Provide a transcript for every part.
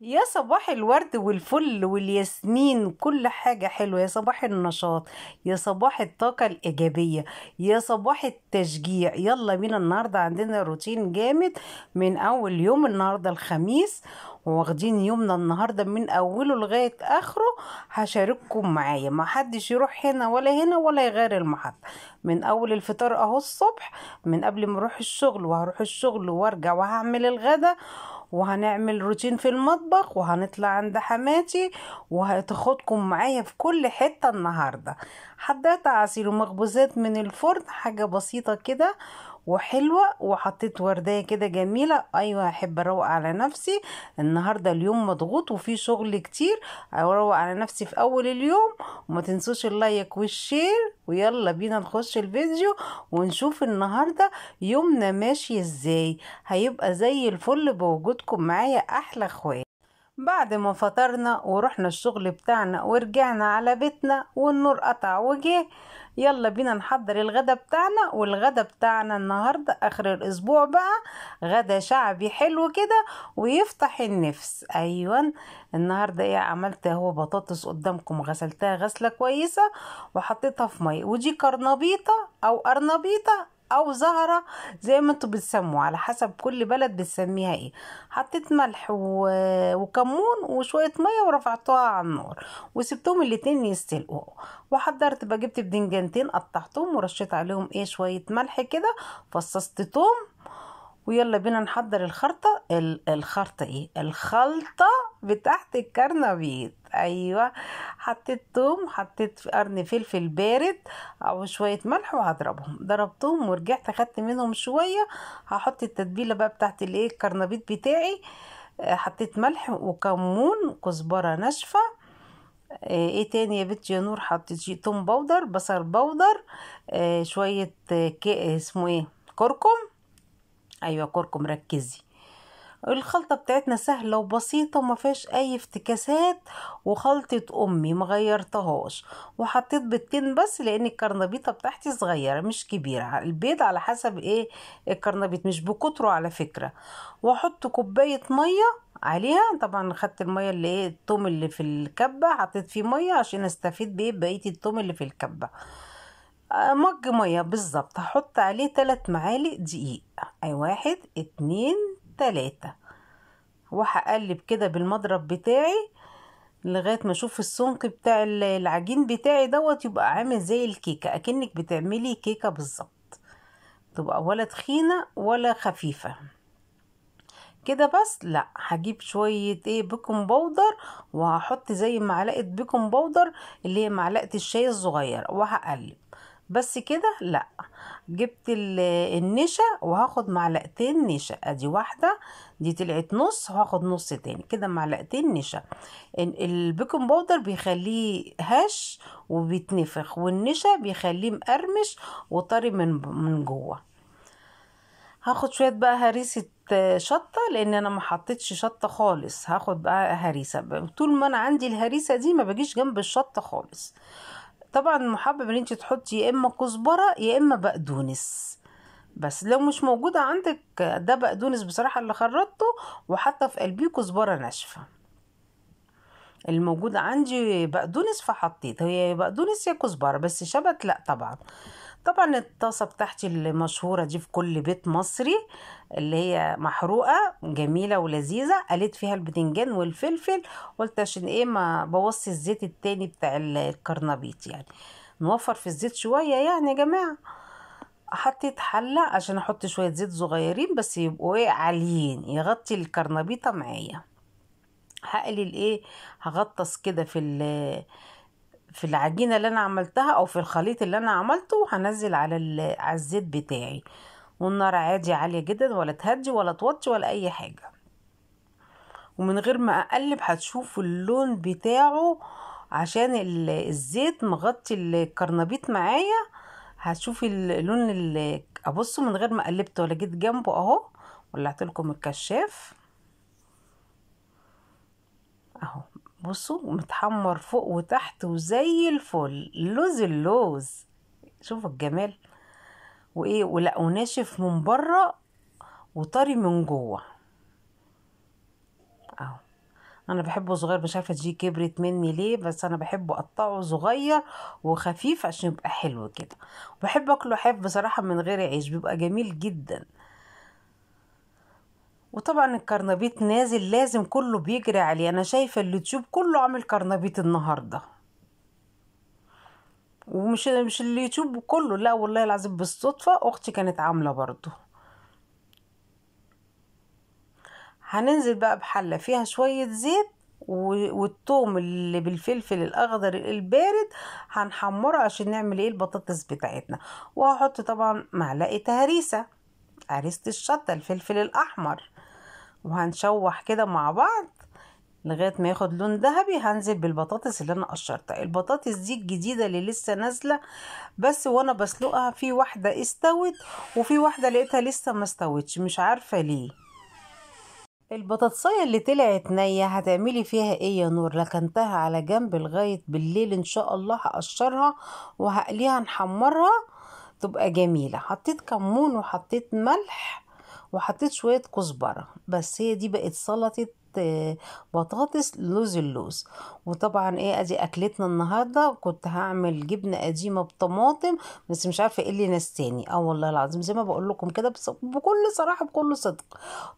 يا صباح الورد والفل والياسمين كل حاجة حلوة يا صباح النشاط يا صباح الطاقة الإيجابية يا صباح التشجيع يلا بينا النهاردة عندنا روتين جامد من أول يوم النهاردة الخميس واخدين يومنا النهاردة من أوله لغاية آخره هشارككم معايا محدش يروح هنا ولا هنا ولا يغير المحط من أول الفطار أهو الصبح من قبل ما أروح الشغل وهروح الشغل وأرجع وهعمل الغدا وهنعمل روتين في المطبخ وهنطلع عند حماتي وهتاخدكم معايا في كل حتة النهاردة حضرت عصير ومخبوزات من الفرن حاجة بسيطة كده وحلوه وحطيت ورديه كده جميله ايوه احب اروق على نفسي النهارده اليوم مضغوط وفي شغل كتير اروق على نفسي في اول اليوم وما تنسوش اللايك والشير ويلا بينا نخش الفيديو ونشوف النهارده يومنا ماشي ازاي هيبقى زي الفل بوجودكم معايا احلى اخوات بعد ما فطرنا ورحنا الشغل بتاعنا ورجعنا على بيتنا والنور قطع وجه يلا بينا نحضر الغدا بتاعنا والغدا بتاعنا النهارده اخر الاسبوع بقى غدا شعبي حلو كده ويفتح النفس ايوا النهارده ايه عملت اهو بطاطس قدامكم غسلتها غسله كويسه وحطيتها في ميه ودي كرنبيطة او ارنبيطة او زهرة زي ما انتوا بتسموها على حسب كل بلد بتسميها ايه حطيت ملح و... وكمون وشوية مية ورفعتها على النار وسبتهم الاتنين يستلقوا وحضرت بقى جبت بدنجانتين قطعتهم ورشيت عليهم ايه شوية ملح كده فصصت توم ويلا بينا نحضر الخرطة الخرطة ايه الخلطة بتاعت الكرنبيط ايوه حطيت توم حطيت قرن فلفل بارد او شوية ملح وهضربهم ضربتهم ورجعت اخدت منهم شوية هحط التتبيلة بقى بتاعت الايه الكرنبيط بتاعي آه، حطيت ملح وكمون كزبرة ناشفة آه، ايه تاني يا بنت يا نور حطيت توم بودر بصل بودر آه شوية آه، اسمه ايه كركم ايوه كركم ركزي الخلطة بتاعتنا سهلة وبسيطة فيهاش أي افتكاسات وخلطة أمي مغيرتهاش وحطيت بيضتين بس لأن الكرنبيطة بتاعتي صغيرة مش كبيرة البيض على حسب إيه الكرنبيط مش بكتره على فكرة وأحط كوباية مية عليها طبعا خدت الميه اللي ايه التوم اللي في الكبه حطيت فيه ميه عشان استفيد بيه بقيه التوم اللي في الكبه آه، مج مية بالظبط هحط عليه تلات معالق دقيق أي واحد اتنين تلاتة وهقلب كده بالمضرب بتاعي لغاية ما اشوف السمك بتاع العجين بتاعي دوت يبقى عامل زي الكيكة اكنك بتعملي كيكة بالظبط تبقى ولا تخينة ولا خفيفة كده بس لا هجيب شوية ايه بيكنج باودر وهحط زي معلقة بيكنج باودر اللي هي معلقة الشاي الصغير وهقلب بس كده لا جبت النشا وهاخد معلقتين نشا ادي واحده دي طلعت نص وهاخد نص تاني كده معلقتين نشا البيكنج باودر بيخليه هش وبيتنفخ والنشا بيخليه مقرمش وطري من من جوه هاخد شويه بقى هريسه آه، شطه لان انا ما حطيتش شطه خالص هاخد بقى هريسه طول ما انا عندي الهريسه دي ما بجيش جنب الشطه خالص طبعا محبب ان انت تحطي يا اما كزبره يا اما بقدونس بس لو مش موجوده عندك ده بقدونس بصراحه اللي خرطته وحاطه في قلبيه كزبره ناشفه الموجود عندي بقدونس فحطيت هي بقدونس يا كزبرة بس شبت لا طبعا طبعا الطاسة بتاعتي المشهورة دي في كل بيت مصري اللي هي محروقة جميلة ولذيذة قليت فيها البدنجان والفلفل قلت عشان ايه ما بوصي الزيت التاني بتاع الكرنبيط يعني نوفر في الزيت شوية يعني يا جماعة حطيت حلة عشان احط شوية زيت صغيرين بس يبقوا ايه عاليين يغطي الكرنبيطة معايا هقلي ايه هغطس كده في في العجينه اللي انا عملتها او في الخليط اللي انا عملته وهنزل على على الزيت بتاعي والنار عادي عاليه جدا ولا تهدي ولا توطي ولا اي حاجه ومن غير ما اقلب هتشوف اللون بتاعه عشان الزيت مغطي الكرنبيط معايا هتشوفي اللون اللي ابصه من غير ما قلبت ولا جيت جنبه اهو ولعت لكم الكشاف اهو بصوا متحمر فوق وتحت وزي الفل لوز اللوز شوفوا الجمال وايه ولا وناشف من بره وطري من جوه اهو انا بحبه صغير مش عارفه تجي كبرت مني ليه بس انا بحبه اقطعه صغير وخفيف عشان يبقى حلو كده وبحب اكله حاف بصراحه من غير عيش بيبقى جميل جدا وطبعا الكرنبيط نازل لازم كله بيجري عليه انا شايفه اليوتيوب كله عامل كرنبيط النهارده ومش مش اليوتيوب كله لا والله العظيم بالصدفه اختي كانت عامله برضو هننزل بقى بحله فيها شويه زيت والثوم اللي بالفلفل الاخضر البارد هنحمره عشان نعمل ايه البطاطس بتاعتنا وهحط طبعا معلقه هريسه هريسه الشطه الفلفل الاحمر وهنشوح كده مع بعض لغايه ما ياخد لون ذهبي هنزل بالبطاطس اللي انا قشرتها البطاطس دي الجديده اللي لسه نازله بس وانا بسلقها في واحده استوت وفي واحده لقيتها لسه ما استوتش مش عارفه ليه البطاطسية اللي طلعت نية هتعملي فيها ايه يا نور لكنتها على جنب لغاية بالليل ان شاء الله هقشرها وهقليها نحمرها تبقى جميلة حطيت كمون وحطيت ملح وحطيت شوية كزبرة بس هي دي بقت سلطة بطاطس لوز اللوز وطبعا ايه ادي اكلتنا النهارده كنت هعمل جبنه قديمه بطماطم بس مش عارفه ايه اللي نستاني اه والله العظيم زي ما بقول لكم كده بس بكل صراحه بكل صدق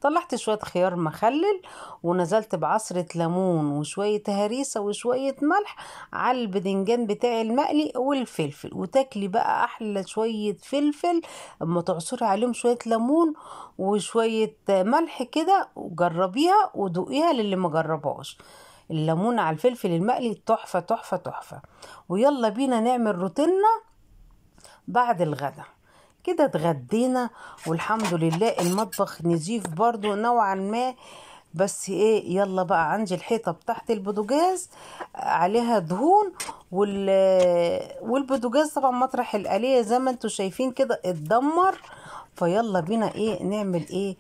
طلعت شويه خيار مخلل ونزلت بعصره ليمون وشويه هريسه وشويه ملح على البدنجان بتاعي المقلي والفلفل وتاكلي بقى احلى شويه فلفل اما تعصري عليهم شويه ليمون وشويه ملح كده وجربيها ودوقي دوقيها للي مجربهاش الليمون على الفلفل المقلي تحفه تحفه تحفه ويلا بينا نعمل روتيننا بعد الغدا كده اتغدينا والحمد لله المطبخ نظيف برضو نوعا ما بس ايه يلا بقى عندي الحيطه بتاعت البوتاجاز عليها دهون وال والبوتاجاز طبعا مطرح القليه زي ما انتم شايفين كده اتدمر فيلا بينا ايه نعمل ايه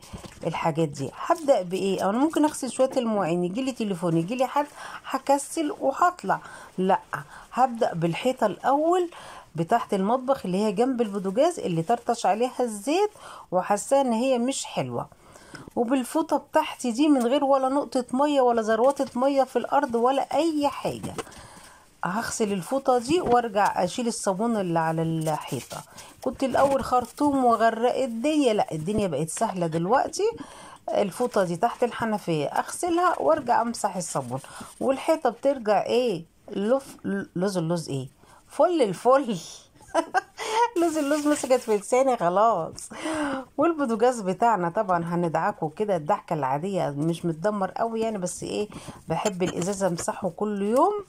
الحاجات دي هبدا بايه انا ممكن اغسل شويه المواعين يجي لي تليفون يجي لي حد هكسل وهطلع لا هبدا بالحيطه الاول بتاعت المطبخ اللي هي جنب البوتاجاز اللي طرطش عليها الزيت وحاساه ان هي مش حلوه وبالفوطه بتاعتي دي من غير ولا نقطه ميه ولا ذروات ميه في الارض ولا اي حاجه هغسل الفوطة دي وارجع اشيل الصابون اللي على الحيطة كنت الاول خرطوم وغرق الدنيا لا الدنيا بقت سهلة دلوقتي الفوطة دي تحت الحنفية اغسلها وارجع امسح الصابون والحيطة بترجع ايه لف لوز اللوز ايه فل الفل لوز اللوز مسكت في لساني خلاص والبوتاجاز بتاعنا طبعا هندعكه كده الدحكه العاديه مش متدمر قوي يعني بس ايه بحب الازازه امسحه كل يوم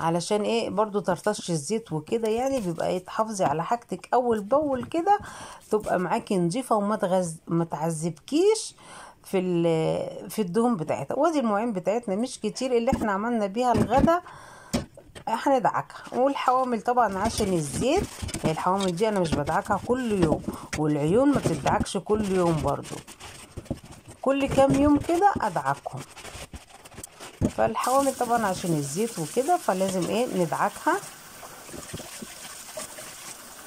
علشان ايه برضو ترتش الزيت وكده يعني بيبقى ايه تحافظي على حاجتك اول باول كده تبقى معاكي نظيفه وما تغز... ما تعذبكيش في في الدهون بتاعتها وادي المواعين بتاعتنا مش كتير اللي احنا عملنا بيها الغدا هندعكها والحوامل طبعا عشان الزيت الحوامل دي انا مش بدعكها كل يوم والعيون ما بتدعكش كل يوم برضو كل كام يوم كده ادعكهم فالحوامل طبعا عشان الزيت وكده فلازم ايه ندعكها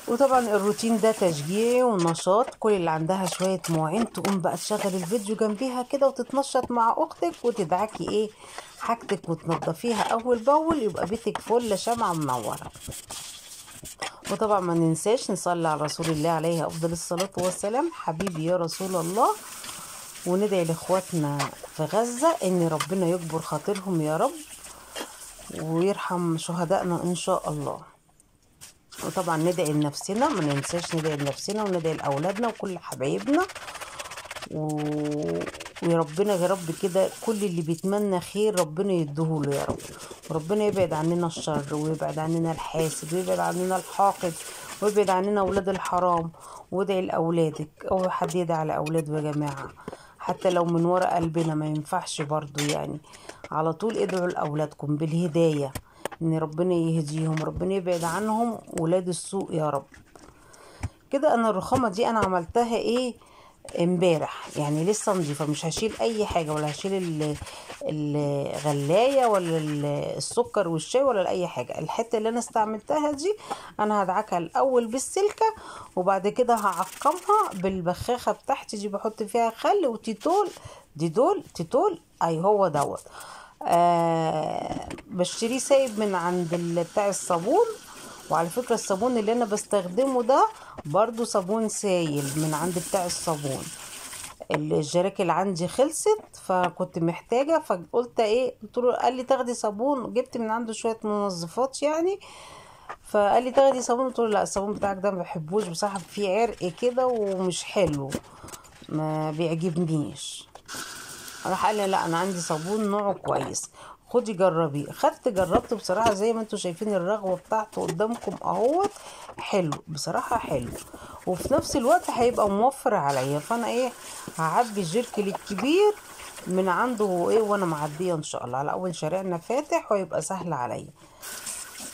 وطبعا الروتين ده تشجيع ونشاط كل اللي عندها شوية مواعين تقوم بقى تشغل الفيديو جنبيها كده وتتنشط مع اختك وتدعكي ايه حاجتك وتنضفيها اول باول يبقى بيتك فل شمعة منورة وطبعا ما ننساش نصلي على رسول الله عليه افضل الصلاة والسلام حبيبي يا رسول الله وندعي لاخواتنا في غزة ان ربنا يكبر خاطرهم يا رب ويرحم شهدائنا ان شاء الله وطبعا ندعي لنفسنا ما ننساش ندعي لنفسنا وندعي لاولادنا وكل حبايبنا و... ويا ربنا يا رب كده كل اللي بيتمنى خير ربنا يديهوله يا رب ربنا يبعد عننا الشر ويبعد عننا الحاسد ويبعد عننا الحاقد ويبعد عننا اولاد الحرام وادعي لاولادك او حد يدعي على اولاده يا جماعه حتى لو من ورا قلبنا ما ينفعش برضو يعني على طول ادعوا لأولادكم بالهداية ان ربنا يهديهم ربنا يبعد عنهم ولاد السوء يا رب كده انا الرخامة دي انا عملتها ايه امبارح يعني لسه نضيفة مش هشيل اي حاجة ولا هشيل الغلاية ولا السكر والشاي ولا اي حاجة الحتة اللي انا استعملتها دي انا هدعكها الاول بالسلكة وبعد كده هعقمها بالبخاخة بتاعتي دي بحط فيها خل وتيتول ديدول تيتول اي هو دوت آه بشتريه سايب من عند بتاع الصابون وعلى فكرة الصابون اللي انا بستخدمه ده برضو صابون سايل من عند بتاع الصابون الجراكل عندي خلصت فكنت محتاجة فقلت ايه قلت له قال لي تاخدي صابون جبت من عنده شوية منظفات يعني فقال لي تاخدي صابون قلت له لا الصابون بتاعك ده ما بحبوش بصراحة فيه عرق كده ومش حلو ما بيعجبنيش راح قال لي لا انا عندي صابون نوعه كويس خدي جربي خدت جربت بصراحه زي ما انتم شايفين الرغوه بتاعته قدامكم اهوت حلو بصراحه حلو وفي نفس الوقت هيبقى موفر عليا فانا ايه هعبي الجركل الكبير من عنده ايه وانا معديه ان شاء الله على اول شارعنا فاتح ويبقى سهل عليا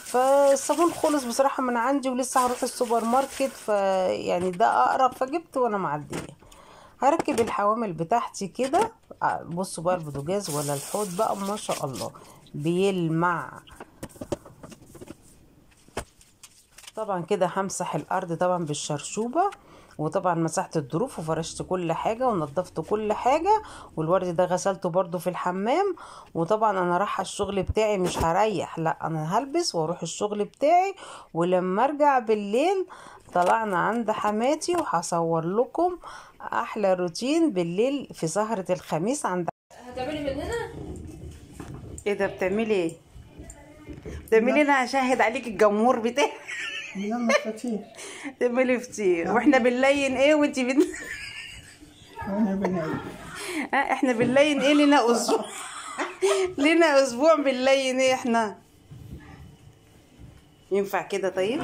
فالصابون خلص بصراحه من عندي ولسه هروح السوبر ماركت فيعني ده اقرب فجبت وانا معديه هركب الحوامل بتاعتي كده آه، بصوا بقى البوتاجاز ولا الحوض بقى ما شاء الله بيلمع طبعا كده همسح الارض طبعا بالشرشوبه وطبعا مسحت الظروف وفرشت كل حاجه ونضفت كل حاجه والورد ده غسلته برده في الحمام وطبعا انا رايحه الشغل بتاعي مش هريح لا انا هلبس واروح الشغل بتاعي ولما ارجع بالليل طلعنا عند حماتي وهصور لكم احلى روتين بالليل في سهرة الخميس عند هتعملي من هنا؟ ايه ده بتعملي ايه بتعملي انا هشهد عليك الجمهور بتاعي يلا فطير تعملي فطير واحنا بنلين ايه وانتي بن احنا بنلين ايه لنا اسبوع لنا اسبوع بنلين ايه احنا ينفع كده طيب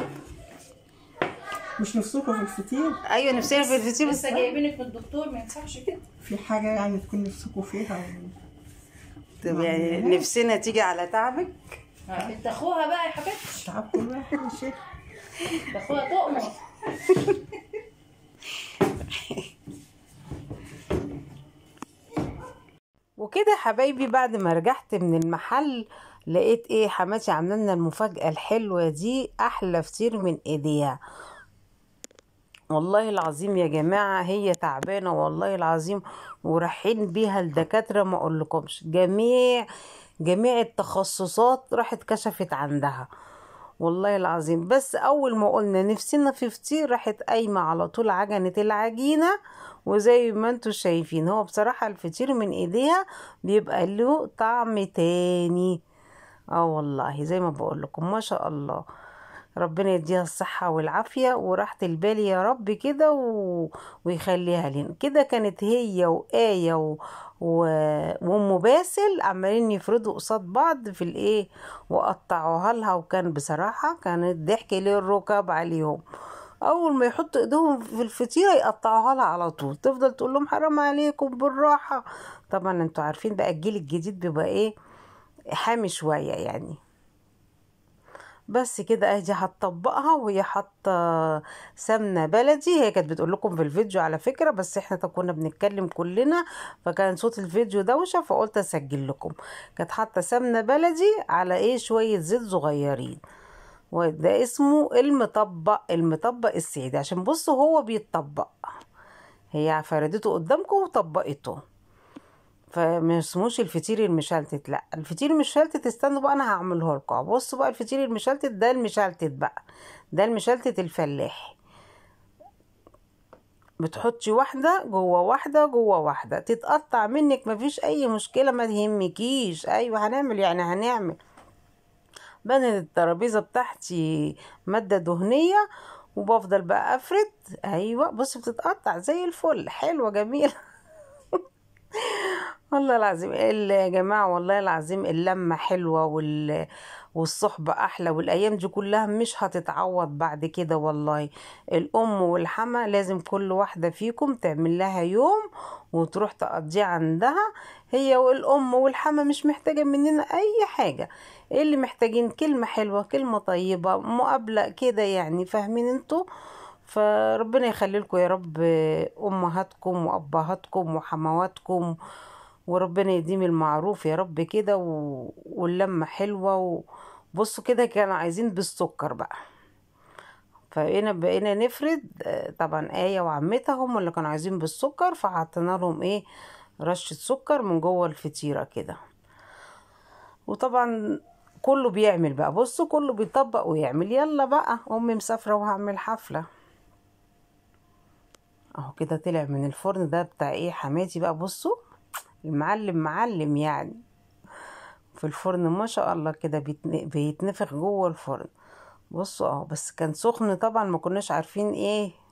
مش نفسكم في الفطير ايوه نفسنا في الفطير بس جايبينك من الدكتور ما ينفعش كده في حاجه يعني تكون نفسكم فيها طب يعني, يعني نفسنا تيجي على تعبك آه، انت اخوها بقى يا حبيبتي تعب كل واحد يا شيخ ده اخوها تؤمر وكده حبايبي بعد ما رجعت من المحل لقيت ايه حماتي عامله لنا المفاجاه الحلوه دي احلى فطير من ايديها والله العظيم يا جماعة هي تعبانة والله العظيم ورحين بيها الدكاترة ما اقولكمش جميع جميع التخصصات راحت كشفت عندها والله العظيم بس اول ما قلنا نفسنا في فطير راحت قايمه على طول عجنه العجينه وزي ما انتم شايفين هو بصراحه الفطير من ايديها بيبقى له طعم تاني اه والله زي ما بقول لكم ما شاء الله ربنا يديها الصحة والعافية وراحة البال يا رب كده و... ويخليها لنا كده كانت هي وآية و... و... وام باسل عمالين يفرضوا قصاد بعض في الايه وقطعوها لها وكان بصراحة كانت ضحك للركب عليهم اول ما يحطوا ايدهم في الفطيره يقطعوها لها على طول تفضل تقول لهم حرام عليكم بالراحه طبعا انتوا عارفين بقى الجيل الجديد بيبقى ايه حامي شويه يعني بس كده اهي هتطبقها وهي حاطه سمنه بلدي هي كانت بتقول لكم في الفيديو على فكره بس احنا كنا بنتكلم كلنا فكان صوت الفيديو دوشه فقلت اسجل لكم كانت حاطه سمنه بلدي على ايه شويه زيت صغيرين وده اسمه المطبق المطبق السعيد عشان بصوا هو بيتطبق هي فردته قدامكم وطبقته فما اسموش الفطير المشلتت لا الفطير المشلتت استنوا بقى انا هعمله لكم بصوا بقى الفطير المشلتت ده المشلتت بقى ده المشلتت الفلاح بتحطي واحده جوه واحده جوه واحده تتقطع منك مفيش اي مشكله ما تهمكيش ايوه هنعمل يعني هنعمل بنت الترابيزه بتاعتي ماده دهنيه وبفضل بقى افرد ايوه بصي بتتقطع زي الفل حلوه جميله والله العظيم يا جماعة والله العظيم اللمة حلوة وال... والصحبة أحلى والأيام دي كلها مش هتتعوض بعد كده والله الأم والحما لازم كل واحدة فيكم تعمل لها يوم وتروح تقضيه عندها هي والأم والحما مش محتاجة مننا أي حاجة اللي محتاجين كلمة حلوة كلمة طيبة مقابلة كده يعني فاهمين انتوا فربنا يخليلكم يا رب أمهاتكم وأبهاتكم وحمواتكم وربنا يديم المعروف يا رب كده و... واللمة حلوة وبصوا كده كانوا عايزين بالسكر بقى فبقينا بقينا نفرد آه، طبعا آية وعمتهم اللي كانوا عايزين بالسكر فحطينا لهم ايه رشة سكر من جوه الفطيرة كده وطبعا كله بيعمل بقى بصوا كله بيطبق ويعمل يلا بقى امي مسافرة وهعمل حفلة اهو كده طلع من الفرن ده بتاع ايه حماتي بقى بصوا المعلم معلم يعني في الفرن ما شاء الله كده بيتنفخ جوه الفرن بصوا اه بس كان سخن طبعا ما كناش عارفين ايه